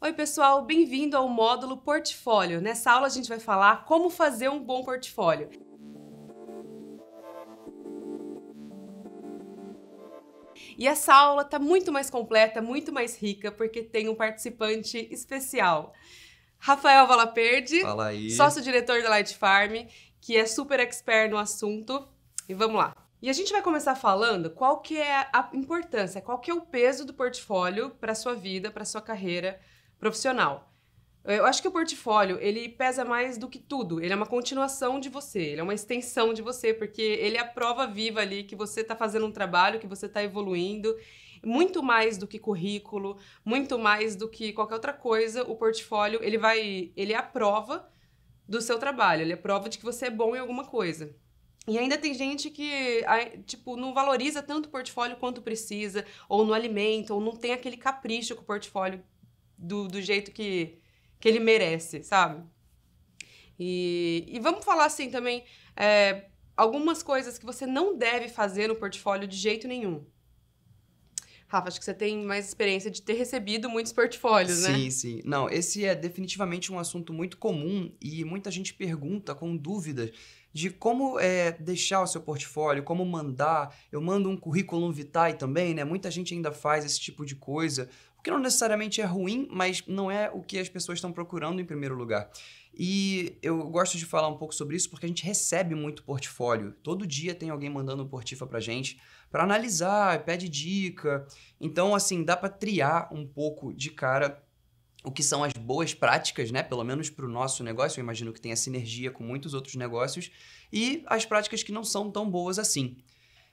Oi, pessoal, bem-vindo ao módulo Portfólio. Nessa aula a gente vai falar como fazer um bom portfólio. E essa aula está muito mais completa, muito mais rica, porque tem um participante especial. Rafael Valaperde, sócio-diretor da Light Farm, que é super expert no assunto. E vamos lá. E a gente vai começar falando qual que é a importância, qual que é o peso do portfólio para sua vida, para sua carreira, profissional. Eh, eu acho que o portfólio, ele pesa mais do que tudo. Ele é uma continuação de você, ele é uma extensão de você, porque ele é a prova viva ali que você está fazendo um trabalho, que você está evoluindo. Muito mais do que currículo, muito mais do que qualquer outra coisa, o portfólio, ele vai, ele é a prova do seu trabalho, ele é a prova de que você é bom em alguma coisa. E ainda tem gente que, tipo, não valoriza tanto o portfólio quanto precisa, ou não alimenta, ou não tem aquele capricho que o portfólio do, do jeito que, que ele merece, sabe? E, e vamos falar assim também é, algumas coisas que você não deve fazer no portfólio de jeito nenhum. Rafa, acho que você tem mais experiência de ter recebido muitos portfólios, sim, né? Sim, sim. Não, esse é definitivamente um assunto muito comum e muita gente pergunta com dúvidas de como é, deixar o seu portfólio, como mandar. Eu mando um currículo vitae também, né? Muita gente ainda faz esse tipo de coisa que não necessariamente é ruim, mas não é o que as pessoas estão procurando em primeiro lugar. E eu gosto de falar um pouco sobre isso porque a gente recebe muito portfólio. Todo dia tem alguém mandando um portifa pra gente para analisar, pede dica. Então, assim, dá para triar um pouco de cara o que são as boas práticas, né? Pelo menos para o nosso negócio, eu imagino que tenha sinergia com muitos outros negócios, e as práticas que não são tão boas assim.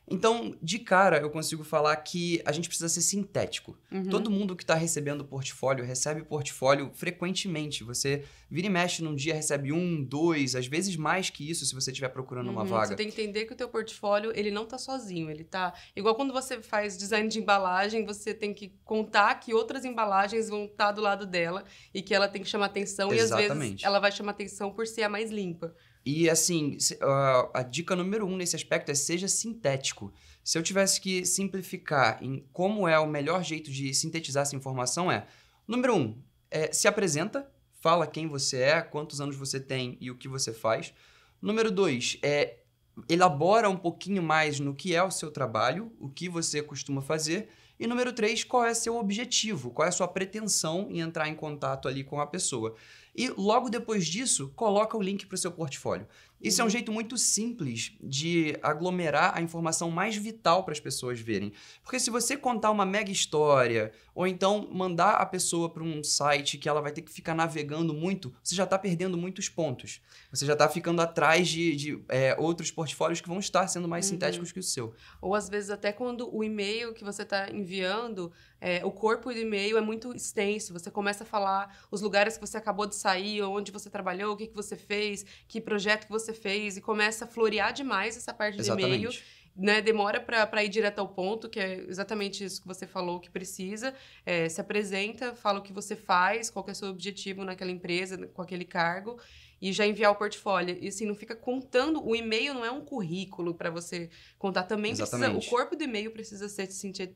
Então, de cara, eu consigo falar que a gente precisa ser sintético. Uhum. Todo mundo que está recebendo portfólio recebe portfólio frequentemente. Você vira e mexe num dia, recebe um, dois, às vezes mais que isso se você estiver procurando uhum. uma vaga. Você tem que entender que o teu portfólio, ele não está sozinho. Ele tá... Igual quando você faz design de embalagem, você tem que contar que outras embalagens vão estar tá do lado dela e que ela tem que chamar atenção. Exatamente. E às vezes ela vai chamar atenção por ser a mais limpa. E assim, a, dica número um nesse aspecto é seja sintético. Se eu tivesse que simplificar em como é o melhor jeito de sintetizar essa informação é, número um, é, se apresenta, fala quem você é, quantos anos você tem e o que você faz. Número dois, é, elabora um pouquinho mais no que é o seu trabalho, o que você costuma fazer. E número três, qual é seu objetivo, qual é a sua pretensão em entrar em contato ali com a pessoa e logo depois disso coloca o link para o seu portfólio. Isso é um uhum. jeito muito simples de aglomerar a informação mais vital para as pessoas verem. Porque se você contar uma mega história, ou então mandar a pessoa para um site que ela vai ter que ficar navegando muito, você já está perdendo muitos pontos. Você já está ficando atrás de, de é, outros portfólios que vão estar sendo mais uhum. sintéticos que o seu. Ou às vezes até quando o e-mail que você está enviando, é, o corpo do e-mail é muito extenso. Você começa a falar os lugares que você acabou de sair, onde você trabalhou, o que, que você fez, que projeto que você você fez e começa a florear demais essa parte Exatamente. e-mail. Né, demora para ir direto ao ponto, que é exatamente isso que você falou que precisa. É, se apresenta, fala o que você faz, qual é o seu objetivo naquela empresa, com aquele cargo, e já enviar o portfólio. E assim, não fica contando. O e-mail não é um currículo para você contar. Também exatamente. precisa. O corpo do e-mail precisa ser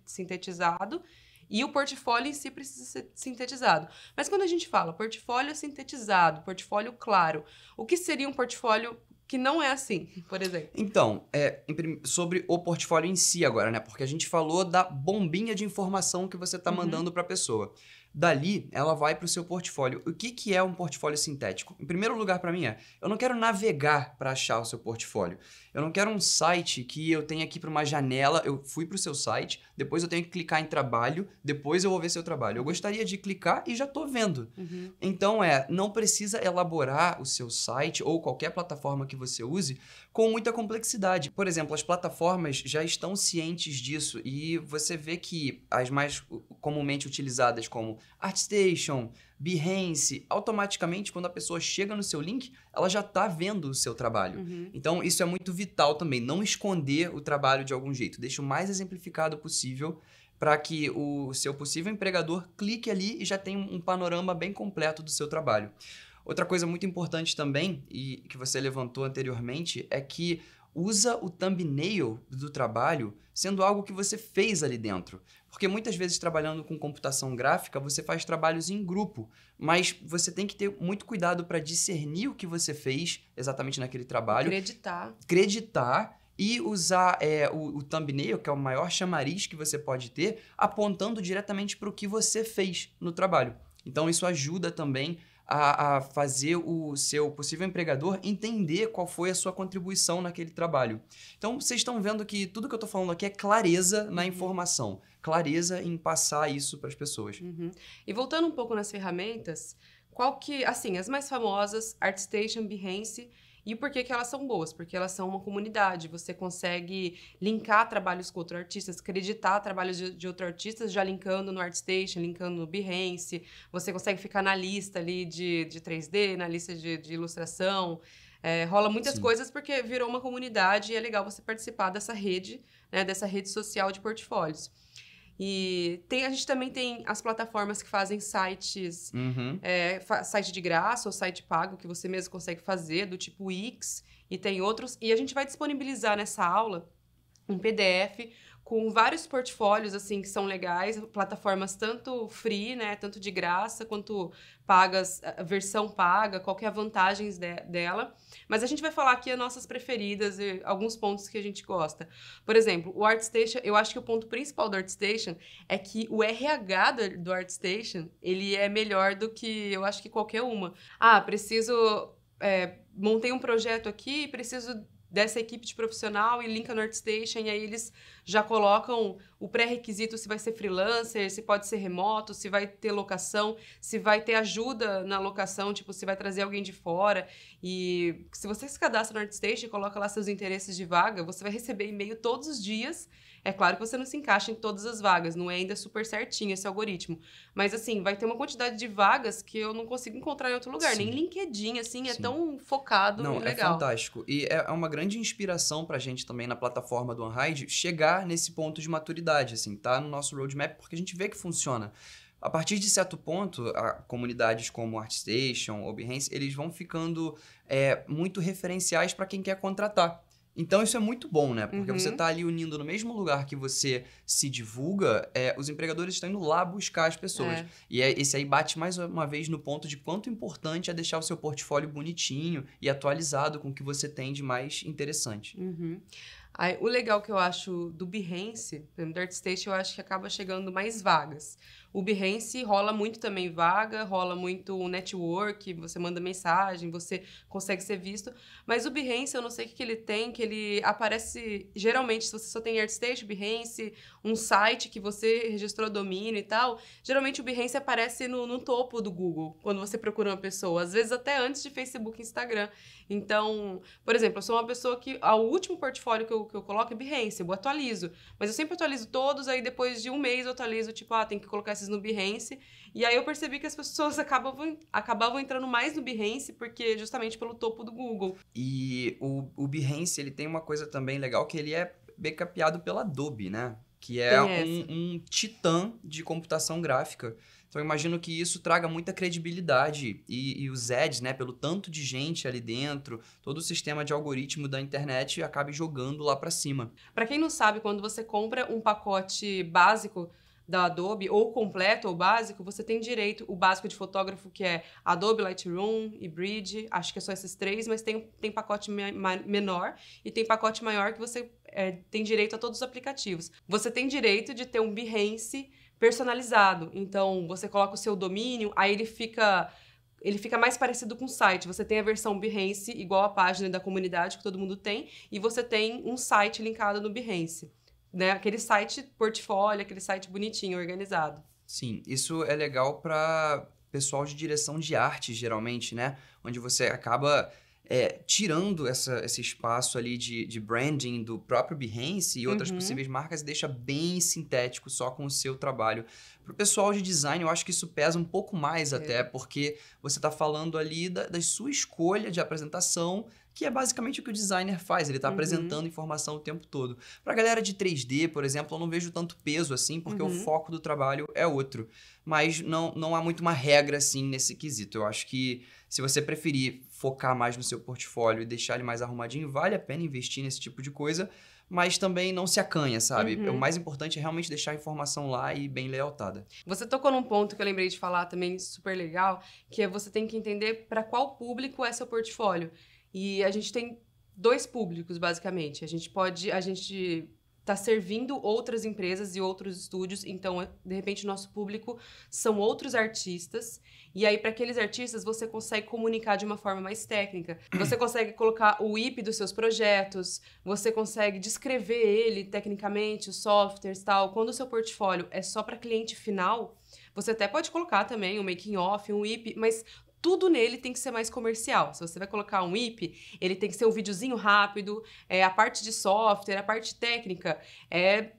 sintetizado e o portfólio em si precisa ser sintetizado. Mas quando a gente fala portfólio sintetizado, portfólio claro, o que seria um portfólio que não é assim, por exemplo? Então, é, sobre o portfólio em si agora, né? Porque a gente falou da bombinha de informação que você está uhum. mandando para a pessoa. Dali, ela vai para o seu portfólio. O que, que é um portfólio sintético? Em primeiro lugar, para mim, é eu não quero navegar para achar o seu portfólio. Eu não quero um site que eu tenha aqui para uma janela, eu fui para o seu site, depois eu tenho que clicar em trabalho, depois eu vou ver seu trabalho. Eu uhum. gostaria de clicar e já estou vendo. Uhum. Então, é, não precisa elaborar o seu site ou qualquer plataforma que você use com muita complexidade. Por exemplo, as plataformas já estão cientes disso e você vê que as mais comumente utilizadas como ArtStation, Behance, automaticamente quando a pessoa chega no seu link, ela já está vendo o seu trabalho. Uhum. Então isso é muito vital também, não esconder o trabalho de algum jeito. Deixa o mais exemplificado possível para que o seu possível empregador clique ali e já tenha um panorama bem completo do seu trabalho. Outra coisa muito importante também, e que você levantou anteriormente, é que usa o thumbnail do trabalho sendo algo que você fez ali dentro. Porque muitas vezes trabalhando com computação gráfica, você faz trabalhos em grupo, mas você tem que ter muito cuidado para discernir o que você fez exatamente naquele trabalho. Acreditar. Acreditar e usar é, o, o thumbnail, que é o maior chamariz que você pode ter, apontando diretamente para o que você fez no trabalho. Então isso ajuda também a, a fazer o seu possível empregador entender qual foi a sua contribuição naquele trabalho. Então, vocês estão vendo que tudo que eu estou falando aqui é clareza na uhum. informação, clareza em passar isso para as pessoas. Uhum. E voltando um pouco nas ferramentas, qual que, assim, as mais famosas, ArtStation, Behance, e por que, que elas são boas? Porque elas são uma comunidade, você consegue linkar trabalhos com outros artistas, acreditar trabalhos de, de outros artistas, já linkando no ArtStation, linkando no Behance, você consegue ficar na lista ali de, de 3D, na lista de, de ilustração. É, rola muitas Sim. coisas porque virou uma comunidade e é legal você participar dessa rede, né, dessa rede social de portfólios. E tem, a gente também tem as plataformas que fazem sites, uhum. é, fa site de graça ou site pago que você mesmo consegue fazer, do tipo Wix, e tem outros. E a gente vai disponibilizar nessa aula um PDF com vários portfólios assim que são legais, plataformas tanto free, né, tanto de graça quanto pagas, versão paga, qual que é a vantagens de, dela. Mas a gente vai falar aqui as nossas preferidas e alguns pontos que a gente gosta. Por exemplo, o ArtStation, eu acho que o ponto principal do ArtStation é que o RH do, do ArtStation, ele é melhor do que eu acho que qualquer uma. Ah, preciso é, montei um projeto aqui e preciso dessa equipe de profissional e linka no Artstation, e aí eles já colocam o pré-requisito se vai ser freelancer, se pode ser remoto, se vai ter locação, se vai ter ajuda na locação, tipo, se vai trazer alguém de fora. E se você se cadastra no Artstation e coloca lá seus interesses de vaga, você vai receber e-mail todos os dias é claro que você não se encaixa em todas as vagas, não é ainda super certinho esse algoritmo. Mas assim, vai ter uma quantidade de vagas que eu não consigo encontrar em outro lugar. Sim. Nem LinkedIn, assim, é Sim. é tão focado não, e é legal. É fantástico. E é, é uma grande inspiração pra gente também na plataforma do Unride chegar nesse ponto de maturidade, assim, tá no nosso roadmap, porque a gente vê que funciona. A partir de certo ponto, comunidades como ArtStation ou Behance, eles vão ficando é, muito referenciais para quem quer contratar. Então isso é muito bom, né? Porque uhum. você está ali unindo no mesmo lugar que você se divulga, é, os empregadores estão indo lá buscar as pessoas. É. E é, esse aí bate mais uma vez no ponto de quanto importante é deixar o seu portfólio bonitinho e atualizado com o que você tem de mais interessante. Uhum. Aí, o legal que eu acho do Behance, do Artstation, eu acho que acaba chegando mais vagas. O Behance rola muito também vaga, rola muito network, você manda mensagem, você consegue ser visto. Mas o Behance, eu não sei o que, que ele tem, que ele aparece. Geralmente, se você só tem ArtStation, Behance, um site que você registrou domínio e tal, geralmente o Behance aparece no, no topo do Google, quando você procura uma pessoa. Às vezes até antes de Facebook e Instagram. Então, por exemplo, eu sou uma pessoa que. O último portfólio que eu, que eu coloco é Behance, eu atualizo. Mas eu sempre atualizo todos, aí depois de um mês eu atualizo, tipo, ah, tem que colocar esses no Behance. E aí eu percebi que as pessoas acabavam, acabavam entrando mais no Behance, porque justamente pelo topo do Google. E o, o Behance, ele tem uma coisa também legal, que ele é backupeado pela Adobe, né? Que é um, um titã de computação gráfica. Então eu imagino que isso traga muita credibilidade e, e, os ads, né, pelo tanto de gente ali dentro, todo o sistema de algoritmo da internet acabe jogando lá para cima. Para quem não sabe, quando você compra um pacote básico da Adobe, ou completo ou básico, você tem direito o básico de fotógrafo, que é Adobe Lightroom e Bridge, acho que é só esses três, mas tem, tem pacote me menor e tem pacote maior que você é, tem direito a todos os aplicativos. Você tem direito de ter um Behance personalizado, então você coloca o seu domínio, aí ele fica ele fica mais parecido com o site. Você tem a versão Behance, igual a página da comunidade que todo mundo tem, e você tem um site linkado no Behance né, aquele site portfólio, aquele site bonitinho, organizado. Sim, isso é legal para pessoal de direção de arte, geralmente, né? Onde você acaba é, tirando essa, esse espaço ali de, de, branding do próprio Behance e outras uhum. possíveis marcas e deixa bem sintético só com o seu trabalho. Para o pessoal de design, eu acho que isso pesa um pouco mais é. até, porque você está falando ali da, da sua escolha de apresentação, que é basicamente o que o designer faz, ele está uhum. apresentando informação o tempo todo. Para a galera de 3D, por exemplo, eu não vejo tanto peso assim, porque uhum. o foco do trabalho é outro. Mas não, não há muito uma regra assim nesse quesito. Eu acho que se você preferir focar mais no seu portfólio e deixar ele mais arrumadinho, vale a pena investir nesse tipo de coisa, mas também não se acanha, sabe? Uhum. O mais importante é realmente deixar a informação lá e bem lealtada. Você tocou num ponto que eu lembrei de falar também super legal, que é você tem que entender para qual público é seu portfólio. E a gente tem dois públicos, basicamente. A gente pode. A gente está servindo outras empresas e outros estúdios, então, de repente, o nosso público são outros artistas. E aí, para aqueles artistas, você consegue comunicar de uma forma mais técnica. Você consegue colocar o IP dos seus projetos, você consegue descrever ele tecnicamente, os softwares tal. Quando o seu portfólio é só para cliente final, você até pode colocar também um making off, um IP, mas tudo nele tem que ser mais comercial. Se você vai colocar um IP, ele tem que ser um videozinho rápido, é, a parte de software, a parte técnica é,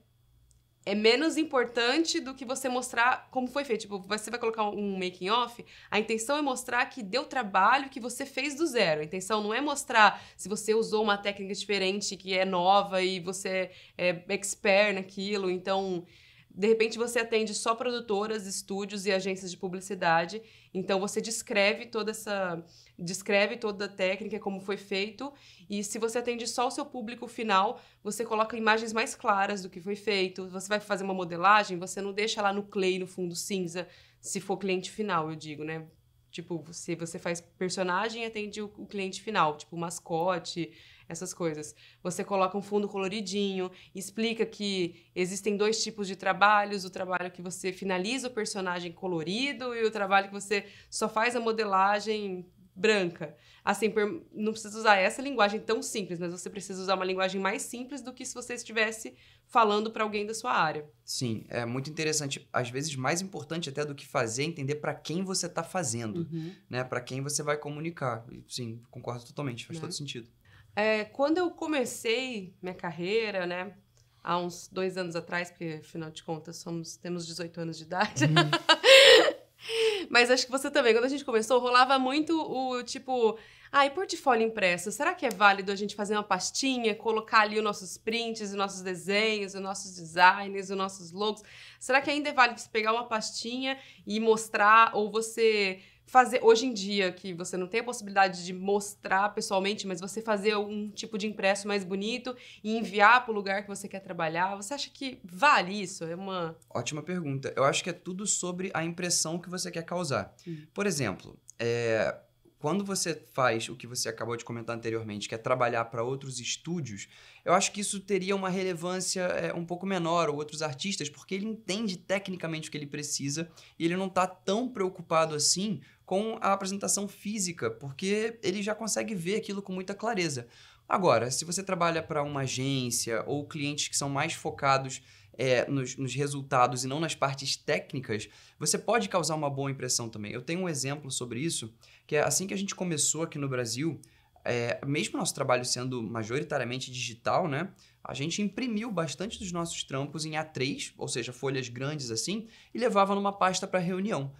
é menos importante do que você mostrar como foi feito. Tipo, você vai colocar um making off, a intenção é mostrar que deu trabalho que você fez do zero. A intenção não é mostrar se você usou uma técnica diferente que é nova e você é, é expert naquilo, então de repente você atende só produtoras, estúdios e agências de publicidade. Então você descreve toda essa descreve toda a técnica como foi feito e se você atende só o seu público final, você coloca imagens mais claras do que foi feito. Você vai fazer uma modelagem, você não deixa lá no clay no fundo cinza, se for cliente final, eu digo, né? Tipo, se você faz personagem, atende o, cliente final, tipo mascote, essas coisas. Você coloca um fundo coloridinho, explica que existem dois tipos de trabalhos: o trabalho que você finaliza o personagem colorido e o trabalho que você só faz a modelagem branca. Assim, não precisa usar essa linguagem tão simples, mas você precisa usar uma linguagem mais simples do que se você estivesse falando para alguém da sua área. Sim, é muito interessante. Às vezes, mais importante até do que fazer é entender para quem você está fazendo, uhum. né? Para quem você vai comunicar. Sim, concordo totalmente, faz né? todo sentido. É, quando eu comecei minha carreira, né? Há uns dois anos atrás, porque afinal de contas somos, temos 18 anos de idade. Uhum. Mas acho que você também, quando a gente começou, rolava muito o tipo. Ah, e portfólio impresso, será que é válido a gente fazer uma pastinha, colocar ali os nossos prints, os nossos desenhos, os nossos designs, os nossos logos? Será que ainda é válido você pegar uma pastinha e mostrar ou você fazer hoje em dia que você não tem a possibilidade de mostrar pessoalmente, mas você fazer um tipo de impresso mais bonito e enviar para o lugar que você quer trabalhar, você acha que vale isso? É uma ótima pergunta. Eu acho que é tudo sobre a impressão que você quer causar. Hum. Por exemplo, é, quando você faz o que você acabou de comentar anteriormente, que é trabalhar para outros estúdios, eu acho que isso teria uma relevância é, um pouco menor, ou outros artistas, porque ele entende tecnicamente o que ele precisa e ele não está tão preocupado assim com a apresentação física, porque ele já consegue ver aquilo com muita clareza. Agora, se você trabalha para uma agência ou clientes que são mais focados é, nos, nos, resultados e não nas partes técnicas, você pode causar uma boa impressão também. Eu tenho um exemplo sobre isso, que é assim que a gente começou aqui no Brasil, é, mesmo nosso trabalho sendo majoritariamente digital, né? A gente imprimiu bastante dos nossos trampos em A3, ou seja, folhas grandes assim, e levava numa pasta para reunião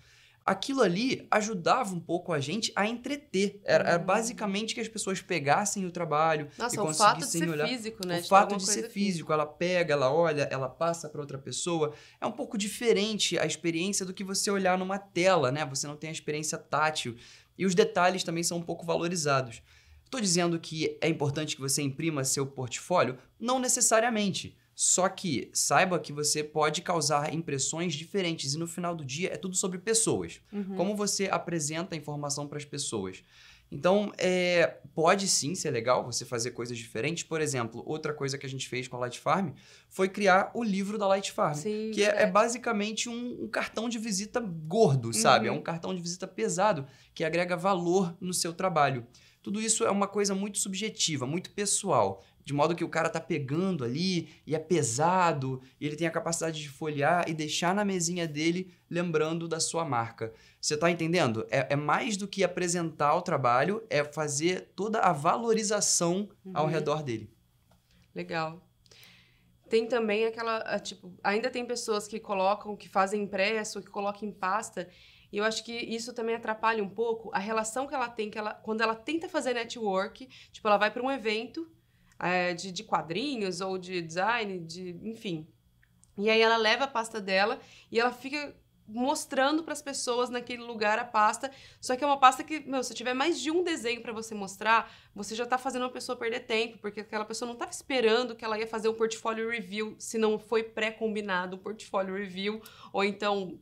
aquilo ali ajudava um pouco a gente a entreter. Era, era uhum. basicamente que as pessoas pegassem o trabalho Nossa, e conseguissem olhar. O fato de ser físico, né? O de fato de ser físico. físico. Ela pega, ela olha, ela passa para outra pessoa. É um pouco diferente a experiência do que você olhar numa tela, né? Você não tem a experiência tátil. E os detalhes também são um pouco valorizados. Estou dizendo que é importante que você imprima seu portfólio? Não necessariamente. Só que saiba que você pode causar impressões diferentes e no final do dia é tudo sobre pessoas. Uhum. Como você apresenta a informação para as pessoas. Então, é, pode sim ser legal você fazer coisas diferentes. Por exemplo, outra coisa que a gente fez com a Light Farm foi criar o livro da Light Farm, sim, que é, é. basicamente um, um, cartão de visita gordo, uhum. sabe? É uhum. um cartão de visita pesado que agrega valor no seu trabalho. Tudo isso é uma coisa muito subjetiva, muito pessoal de modo que o cara tá pegando ali e é pesado, e ele tem a capacidade de folhear e deixar na mesinha dele lembrando da sua marca. Você tá entendendo? É, é mais do que apresentar o trabalho, é fazer toda a valorização uhum. ao redor dele. Legal. Tem também aquela, tipo, ainda tem pessoas que colocam, que fazem impresso, que colocam em pasta, e eu acho que isso também atrapalha um pouco a relação que ela tem, que ela, quando ela tenta fazer network, tipo, ela vai para um evento é, de, de quadrinhos ou de design, de enfim. E aí ela leva a pasta dela e ela fica mostrando para as pessoas naquele lugar a pasta. Só que é uma pasta que, meu, se tiver mais de um desenho para você mostrar, você já está fazendo a pessoa perder tempo, porque aquela pessoa não estava esperando que ela ia fazer um portfólio review, se não foi pré-combinado um portfólio review, ou então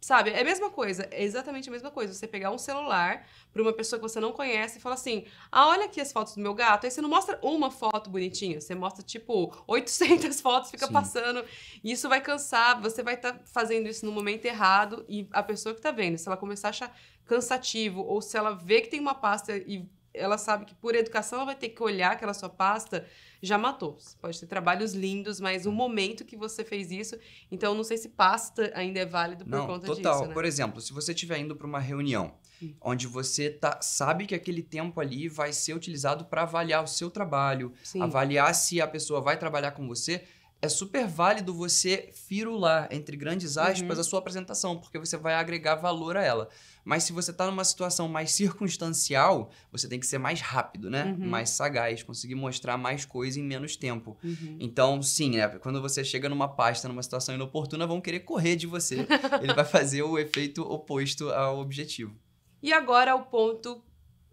Sabe? É a mesma coisa, é exatamente a mesma coisa. Você pegar um celular para uma pessoa que você não conhece e falar assim: ah, olha aqui as fotos do meu gato. Aí você não mostra uma foto bonitinha, você mostra tipo 800 fotos, fica Sim. passando. E isso vai cansar, você vai estar tá fazendo isso no momento errado e a pessoa que está vendo, se ela começar a achar cansativo ou se ela vê que tem uma pasta e ela sabe que por educação ela vai ter que olhar aquela sua pasta, já matou. Você pode ter trabalhos lindos, mas o hum. momento que você fez isso, então não sei se pasta ainda é válido por não, conta total. disso. Total. Né? Por exemplo, se você estiver indo para uma reunião hum. onde você tá, sabe que aquele tempo ali vai ser utilizado para avaliar o seu trabalho, Sim. avaliar se a pessoa vai trabalhar com você, é super válido você firular, entre grandes aspas, uhum. a sua apresentação, porque você vai agregar valor a ela. Mas se você está numa situação mais circunstancial, você tem que ser mais rápido, né? Uhum. Mais sagaz, conseguir mostrar mais coisa em menos tempo. Uhum. Então, sim, né? Quando você chega numa pasta, numa situação inoportuna, vão querer correr de você. Ele vai fazer o efeito oposto ao objetivo. E agora o ponto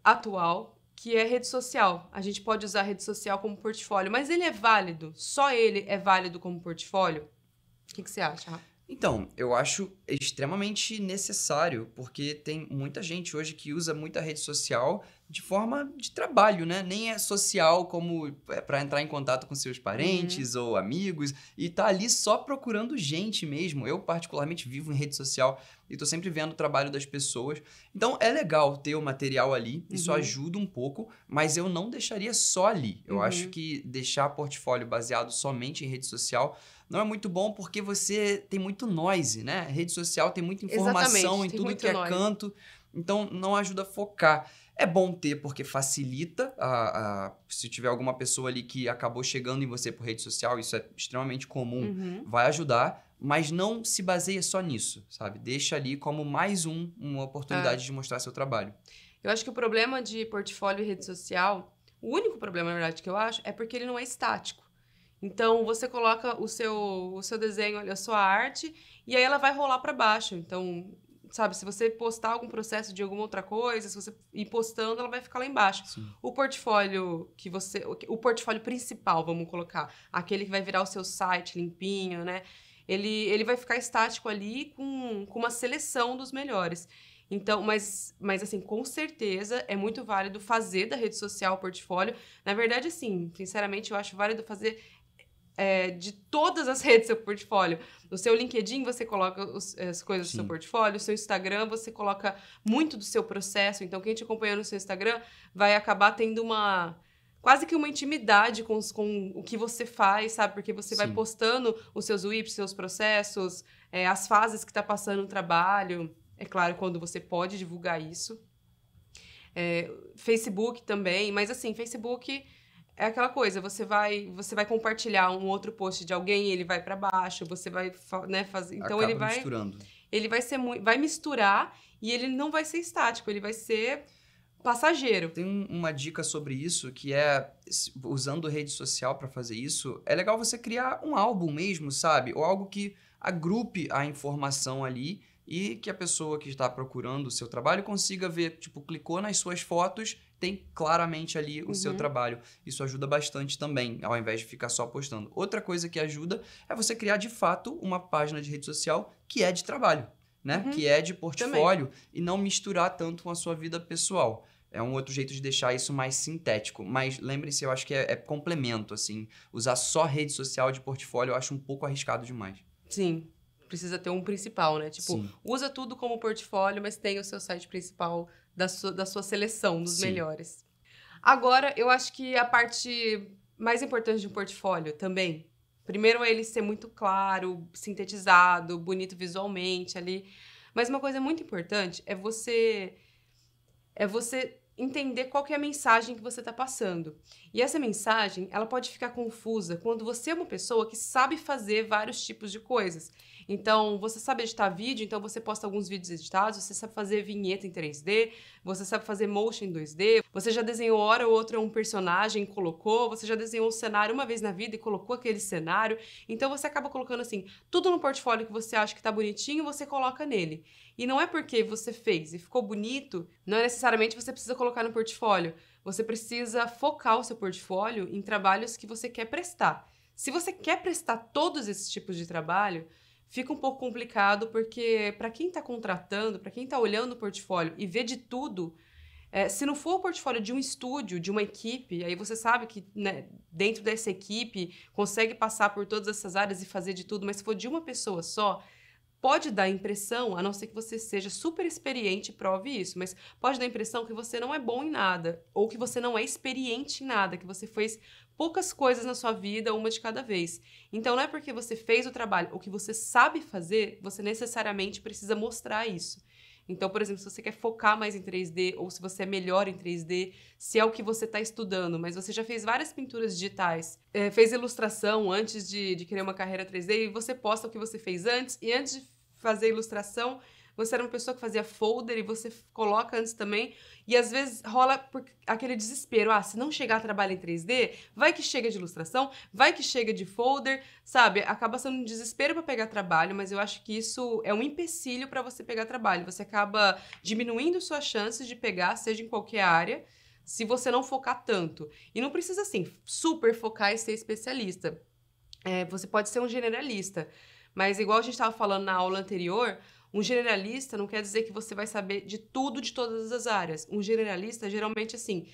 atual que é rede social. A gente pode usar rede social como portfólio, mas ele é válido? Só ele é válido como portfólio? O que, que você acha, Rafa? Então, eu acho extremamente necessário, porque tem muita gente hoje que usa muita rede social de forma de trabalho, né? Nem é social como é para entrar em contato com seus parentes uhum. ou amigos e tá ali só procurando gente mesmo. Eu particularmente vivo em rede social e tô sempre vendo o trabalho das pessoas. Então é legal ter o material ali, isso uhum. ajuda um pouco, mas eu não deixaria só ali. Eu uhum. acho que deixar portfólio baseado somente em rede social não é muito bom porque você tem muito noise, né? rede social tem muita informação Exatamente, em tem tudo que é noise. é canto, então não ajuda a focar. É bom ter porque facilita. A, a, se tiver alguma pessoa ali que acabou chegando em você por rede social, isso é extremamente comum, uhum. vai ajudar. Mas não se baseia só nisso, sabe? Deixa ali como mais um, uma oportunidade é. de mostrar seu trabalho. Eu acho que o problema de portfólio e rede social, o único problema, na verdade, que eu acho, é porque ele não é estático. Então, você coloca o seu, o seu desenho, a sua arte, e aí ela vai rolar para baixo. Então, sabe, se você postar algum processo de alguma outra coisa, se você ir postando, ela vai ficar lá embaixo. Sim. O portfólio que você. O portfólio principal, vamos colocar, aquele que vai virar o seu site limpinho, né? Ele, ele vai ficar estático ali com, com uma seleção dos melhores. Então, mas, mas assim, com certeza é muito válido fazer da rede social o portfólio. Na verdade, assim, sinceramente, eu acho válido fazer é, de todas as redes do seu portfólio. No seu LinkedIn você coloca os, as coisas Sim. do seu portfólio, no seu Instagram você coloca muito do seu processo. Então, quem te acompanha no seu Instagram vai acabar tendo uma quase que uma intimidade com, os, com o que você faz, sabe? Porque você Sim. vai postando os seus whips, seus processos, é, as fases que está passando o trabalho. É claro, quando você pode divulgar isso. É, Facebook também, mas assim, Facebook é aquela coisa, você vai, você vai compartilhar um outro post de alguém, ele vai para baixo, você vai, né, fazer, então Acaba ele vai misturando. Ele vai ser muito, vai misturar e ele não vai ser estático, ele vai ser passageiro. Tem uma dica sobre isso que é usando rede social para fazer isso, é legal você criar um álbum mesmo, sabe? Ou algo que agrupe a informação ali e que a pessoa que está procurando o seu trabalho consiga ver, tipo, clicou nas suas fotos tem claramente ali o uhum. seu trabalho. Isso ajuda bastante também, ao invés de ficar só postando. Outra coisa que ajuda é você criar de fato uma página de rede social que é de trabalho, né? Uhum. Que é de portfólio também. e não misturar tanto com a sua vida pessoal. É um outro jeito de deixar isso mais sintético. Mas lembrem-se, eu acho que é, é complemento, assim. Usar só rede social de portfólio eu acho um pouco arriscado demais. Sim, precisa ter um principal, né? Tipo, Sim. usa tudo como portfólio, mas tem o seu site principal da sua, da sua seleção dos Sim. melhores. Agora, eu acho que a parte mais importante de um portfólio também. Primeiro é ele ser muito claro, sintetizado, bonito visualmente ali. Mas uma coisa muito importante é você é você entender qual é a mensagem que você está passando. E essa mensagem, ela pode ficar confusa quando você é uma pessoa que sabe fazer vários tipos de coisas. Então, você sabe editar vídeo, então você posta alguns vídeos editados, você sabe fazer vinheta em 3D, você sabe fazer motion em 2D, você já desenhou hora ou outra um personagem colocou, você já desenhou um cenário uma vez na vida e colocou aquele cenário. Então, você acaba colocando assim, tudo no portfólio que você acha que tá bonitinho, você coloca nele. E não é porque você fez e ficou bonito, não é necessariamente você precisa colocar no portfólio você precisa focar o seu portfólio em trabalhos que você quer prestar. Se você quer prestar todos esses tipos de trabalho, fica um pouco complicado, porque para quem está contratando, para quem está olhando o portfólio e vê de tudo, é, se não for o portfólio de um estúdio, de uma equipe, aí você sabe que né, dentro dessa equipe consegue passar por todas essas áreas e fazer de tudo, mas se for de uma pessoa só, pode dar a impressão, a não ser que você seja super experiente e prove isso, mas pode dar a impressão que você não é bom em nada, ou que você não é experiente em nada, que você fez poucas coisas na sua vida, uma de cada vez. Então não é porque você fez o trabalho, o que você sabe fazer, você necessariamente precisa mostrar isso. Então, por exemplo, se você quer focar mais em 3D ou se você é melhor em 3D, se é o que você está estudando, mas você já fez várias pinturas digitais, é, fez ilustração antes de, de criar uma carreira 3D e você posta o que você fez antes e antes de fazer ilustração, você era uma pessoa que fazia folder e você coloca antes também. E às vezes rola aquele desespero. Ah, se não chegar a trabalho em 3D, vai que chega de ilustração, vai que chega de folder, sabe? Acaba sendo um desespero para pegar trabalho, mas eu acho que isso é um empecilho para você pegar trabalho. Você acaba diminuindo suas chances de pegar, seja em qualquer área, se você não focar tanto. E não precisa, assim, super focar e ser especialista. É, você pode ser um generalista. Mas igual a gente estava falando na aula anterior, um generalista não quer dizer que você vai saber de tudo de todas as áreas. Um generalista geralmente assim,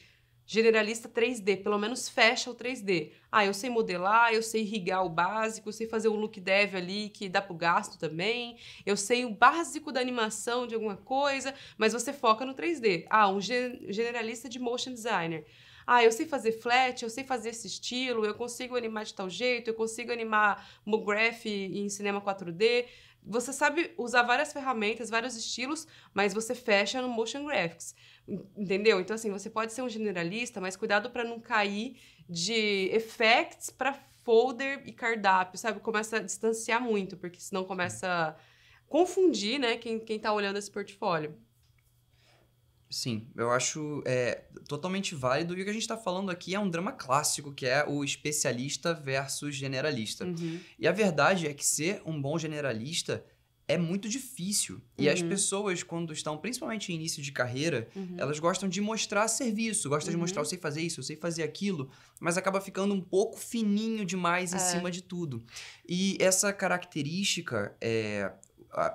generalista 3D, pelo menos fecha o 3D. Ah, eu sei modelar, eu sei irrigar o básico, eu sei fazer o look dev ali que dá pro gasto também, eu sei o básico da animação de alguma coisa, mas você foca no 3D. Ah, um generalista de motion designer. Ah, eu sei fazer flat, eu sei fazer esse estilo, eu consigo animar de tal jeito, eu consigo animar MoGraph em cinema 4D. Você sabe usar várias ferramentas, vários estilos, mas você fecha no motion graphics. Entendeu? Então, assim, você pode ser um generalista, mas cuidado para não cair de effects para folder e cardápio, sabe? Começa a distanciar muito, porque senão começa a confundir, né, quem, quem tá olhando esse portfólio. Sim, eu acho é, totalmente válido. E o que a gente está falando aqui é um drama clássico, que é o especialista versus generalista. Uhum. E a verdade é que ser um bom generalista é muito difícil. E uhum. as pessoas, quando estão principalmente em início de carreira, uhum. elas gostam de mostrar serviço, gostam de uhum. mostrar eu sei fazer isso, eu sei fazer aquilo, mas acaba ficando um pouco fininho demais é. em cima de tudo. E essa característica é,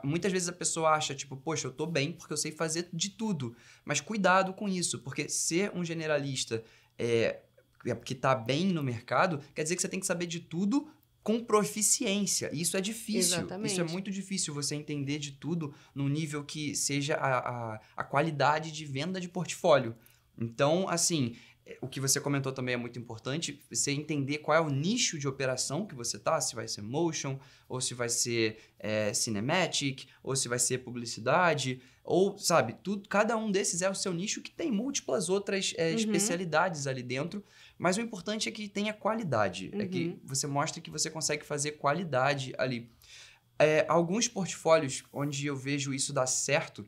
muitas vezes a pessoa acha, tipo, poxa, eu tô bem porque eu sei fazer de tudo. Mas cuidado com isso, porque ser um generalista é, é que tá bem no mercado quer dizer que você tem que saber de tudo com proficiência. E isso é difícil. Exatamente. Isso é muito difícil você entender de tudo num nível que seja a, a, a qualidade de venda de portfólio. Então, assim, o que você comentou também é muito importante, você entender qual é o nicho de operação que você tá, se vai ser motion, ou se vai ser é, cinematic, ou se vai ser publicidade, ou, sabe, tudo, cada um desses é o seu nicho que tem múltiplas outras é, uhum. especialidades ali dentro, mas o importante é que tenha qualidade, uhum. é que uhum. você mostre que você consegue fazer qualidade ali. É, alguns portfólios onde eu vejo isso dar certo,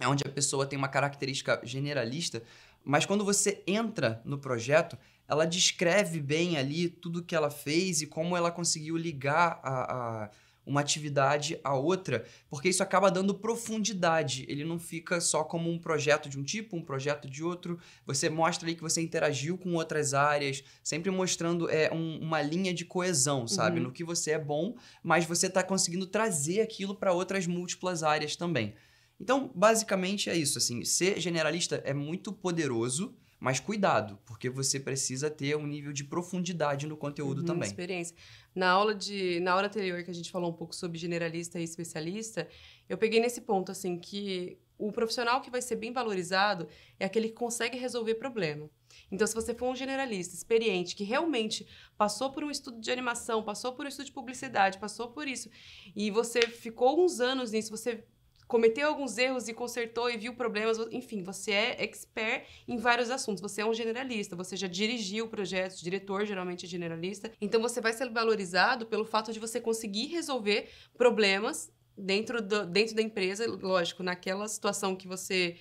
é onde a pessoa tem uma característica generalista, mas quando você entra no projeto, ela descreve bem ali tudo que ela fez e como ela conseguiu ligar a, a uma atividade a outra, porque isso acaba dando profundidade. Ele não fica só como um projeto de um tipo, um projeto de outro. Você mostra ali que você interagiu com outras áreas, sempre mostrando é, um, uma linha de coesão, sabe? Uhum. No que você é bom, mas você está conseguindo trazer aquilo para outras múltiplas áreas também. Então, basicamente é isso, assim, ser generalista é muito poderoso, mas cuidado, porque você precisa ter um nível de profundidade no conteúdo uhum, também. Experiência. Na aula de, na aula anterior que a gente falou um pouco sobre generalista e especialista, eu peguei nesse ponto assim que o profissional que vai ser bem valorizado é aquele que consegue resolver problema. Então, se você for um generalista experiente que realmente passou por um estudo de animação, passou por um estudo de publicidade, passou por isso, e você ficou uns anos nisso, você cometeu alguns erros e consertou e viu problemas. Enfim, você é expert em vários assuntos. Você é um generalista, você já dirigiu projetos, diretor geralmente é generalista. Então você vai ser valorizado pelo fato de você conseguir resolver problemas dentro, do, dentro da empresa, lógico, naquela situação que você.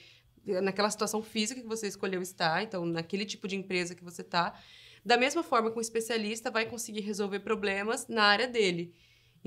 naquela situação física que você escolheu estar, então naquele tipo de empresa que você está. Da mesma forma que um especialista vai conseguir resolver problemas na área dele.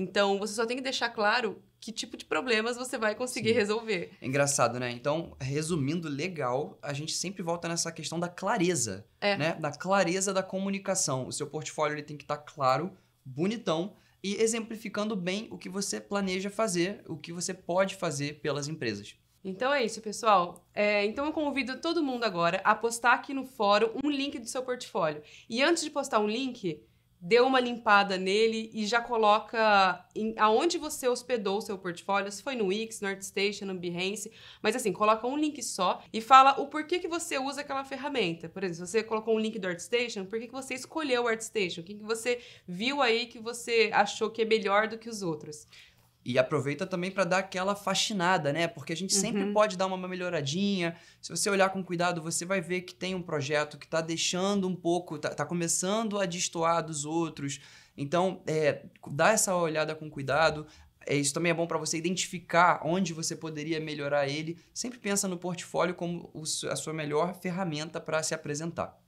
Então, você só tem que deixar claro que tipo de problemas você vai conseguir Sim. resolver. É engraçado, né? Então, resumindo legal, a gente sempre volta nessa questão da clareza, é. né? Da clareza da comunicação. O seu portfólio ele tem que estar tá claro, bonitão e exemplificando bem o que você planeja fazer, o que você pode fazer pelas empresas. Então é isso, pessoal. É, então eu convido todo mundo agora a postar aqui no fórum um link do seu portfólio. E antes de postar um link, deu uma limpada nele e já coloca em, aonde você hospedou o seu portfólio, se foi no Wix, no ArtStation, no Behance, mas assim, coloca um link só e fala o porquê que você usa aquela ferramenta. Por exemplo, se você colocou um link do ArtStation, por que, que você escolheu o ArtStation? O que, que você viu aí que você achou que é melhor do que os outros? E aproveita também para dar aquela faxinada, né? Porque a gente uhum. sempre pode dar uma melhoradinha. Se você olhar com cuidado, você vai ver que tem um projeto que está deixando um pouco, está tá começando a destoar dos outros. Então, é, dá essa olhada com cuidado. É, isso também é bom para você identificar onde você poderia melhorar ele. Sempre pensa no portfólio como o, a sua melhor ferramenta para se apresentar.